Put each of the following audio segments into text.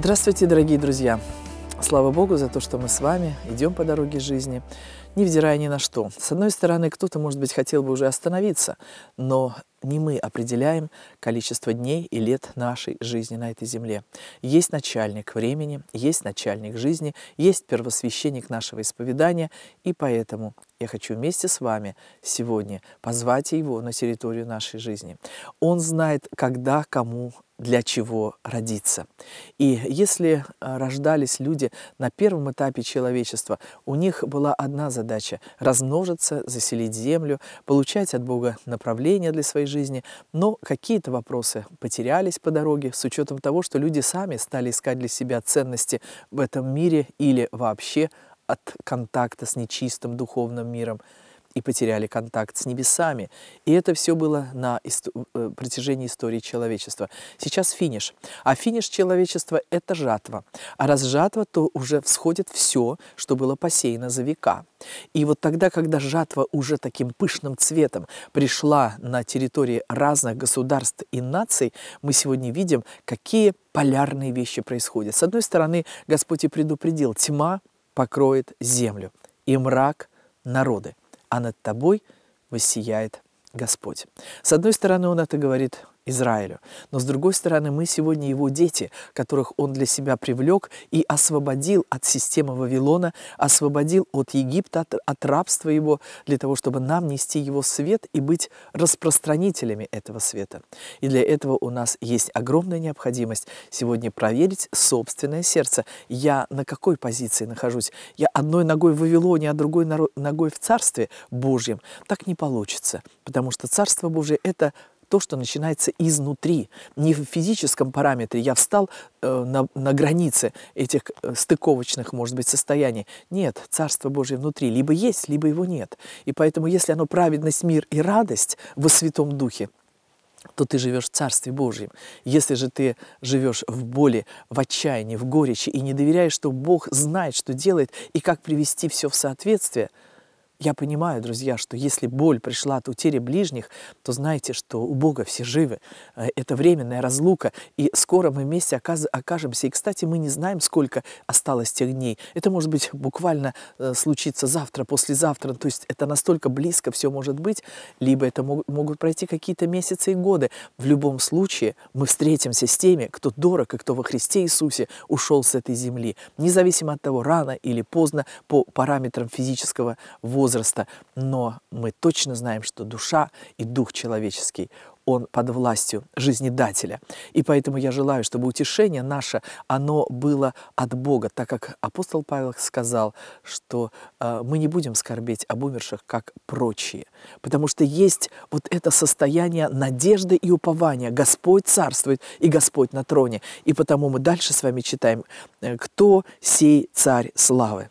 Здравствуйте, дорогие друзья! Слава Богу за то, что мы с вами идем по дороге жизни невзирая ни на что. С одной стороны, кто-то, может быть, хотел бы уже остановиться, но не мы определяем количество дней и лет нашей жизни на этой земле. Есть начальник времени, есть начальник жизни, есть первосвященник нашего исповедания, и поэтому я хочу вместе с вами сегодня позвать его на территорию нашей жизни. Он знает, когда, кому для чего родиться. И если э, рождались люди на первом этапе человечества, у них была одна задача задача – размножиться, заселить землю, получать от Бога направление для своей жизни. Но какие-то вопросы потерялись по дороге с учетом того, что люди сами стали искать для себя ценности в этом мире или вообще от контакта с нечистым духовным миром – и потеряли контакт с небесами. И это все было на ист э, протяжении истории человечества. Сейчас финиш. А финиш человечества – это жатва. А раз жатва, то уже всходит все, что было посеяно за века. И вот тогда, когда жатва уже таким пышным цветом пришла на территории разных государств и наций, мы сегодня видим, какие полярные вещи происходят. С одной стороны, Господь и предупредил, тьма покроет землю, и мрак – народы а над тобой воссияет Господь. С одной стороны, он это говорит Израилю. Но с другой стороны, мы сегодня его дети, которых он для себя привлек и освободил от системы Вавилона, освободил от Египта, от, от рабства его, для того, чтобы нам нести его свет и быть распространителями этого света. И для этого у нас есть огромная необходимость сегодня проверить собственное сердце. Я на какой позиции нахожусь? Я одной ногой в Вавилоне, а другой ногой в Царстве Божьем. Так не получится, потому что Царство Божье – это то, что начинается изнутри. Не в физическом параметре. Я встал э, на, на границе этих э, стыковочных, может быть, состояний. Нет, Царство Божие внутри. Либо есть, либо его нет. И поэтому, если оно праведность, мир и радость во Святом Духе, то ты живешь в Царстве Божьем. Если же ты живешь в боли, в отчаянии, в горечи и не доверяешь, что Бог знает, что делает и как привести все в соответствие – я понимаю, друзья, что если боль пришла от утери ближних, то знайте, что у Бога все живы. Э, это временная разлука, и скоро мы вместе окажемся. И, кстати, мы не знаем, сколько осталось тех дней. Это может быть буквально э, случится завтра, послезавтра. То есть это настолько близко все может быть, либо это могут пройти какие-то месяцы и годы. В любом случае мы встретимся с теми, кто дорог и кто во Христе Иисусе ушел с этой земли. Независимо от того, рано или поздно, по параметрам физического возраста, возраста, но мы точно знаем, что душа и дух человеческий, он под властью жизнедателя. И поэтому я желаю, чтобы утешение наше, оно было от Бога, так как апостол Павел сказал, что э, мы не будем скорбеть об умерших, как прочие, потому что есть вот это состояние надежды и упования. Господь царствует и Господь на троне. И потому мы дальше с вами читаем, э, кто сей царь славы.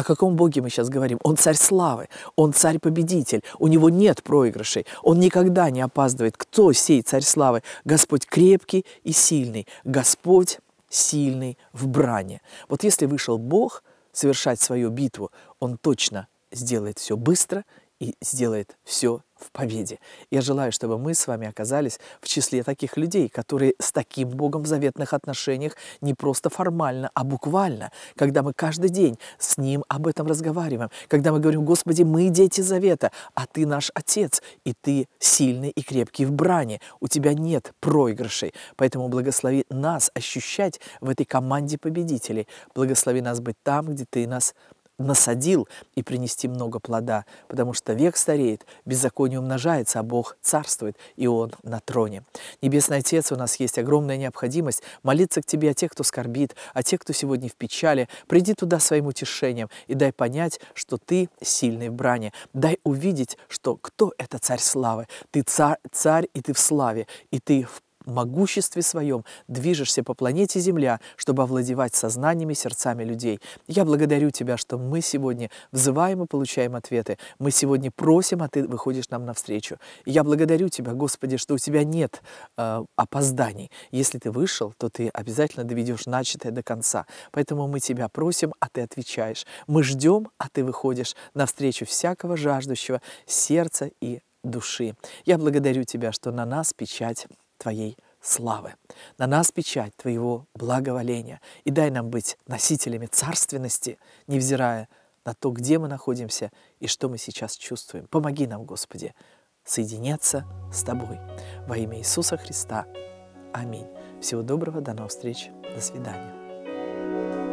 О каком Боге мы сейчас говорим? Он царь славы, он царь-победитель, у него нет проигрышей, он никогда не опаздывает. Кто сей царь славы? Господь крепкий и сильный, Господь сильный в бране. Вот если вышел Бог совершать свою битву, он точно сделает все быстро – и сделает все в победе. Я желаю, чтобы мы с вами оказались в числе таких людей, которые с таким Богом в заветных отношениях не просто формально, а буквально, когда мы каждый день с Ним об этом разговариваем, когда мы говорим, Господи, мы дети завета, а Ты наш Отец, и Ты сильный и крепкий в бране, у Тебя нет проигрышей, поэтому благослови нас ощущать в этой команде победителей, благослови нас быть там, где Ты нас насадил и принести много плода, потому что век стареет, беззаконие умножается, а Бог царствует, и Он на троне. Небесный Отец, у нас есть огромная необходимость молиться к Тебе о тех, кто скорбит, о тех, кто сегодня в печали. Приди туда своим утешением и дай понять, что Ты сильный в бране. Дай увидеть, что кто это царь славы? Ты царь, царь и Ты в славе, и Ты в могуществе своем движешься по планете Земля, чтобы овладевать сознаниями, сердцами людей. Я благодарю Тебя, что мы сегодня взываем и получаем ответы. Мы сегодня просим, а Ты выходишь нам навстречу. я благодарю Тебя, Господи, что у Тебя нет э, опозданий. Если Ты вышел, то Ты обязательно доведешь начатое до конца. Поэтому мы Тебя просим, а Ты отвечаешь. Мы ждем, а Ты выходишь навстречу всякого жаждущего сердца и души. Я благодарю Тебя, что на нас печать Твоей славы. На нас печать Твоего благоволения, и дай нам быть носителями царственности, невзирая на то, где мы находимся и что мы сейчас чувствуем. Помоги нам, Господи, соединяться с Тобой. Во имя Иисуса Христа. Аминь. Всего доброго, до новых встреч, до свидания.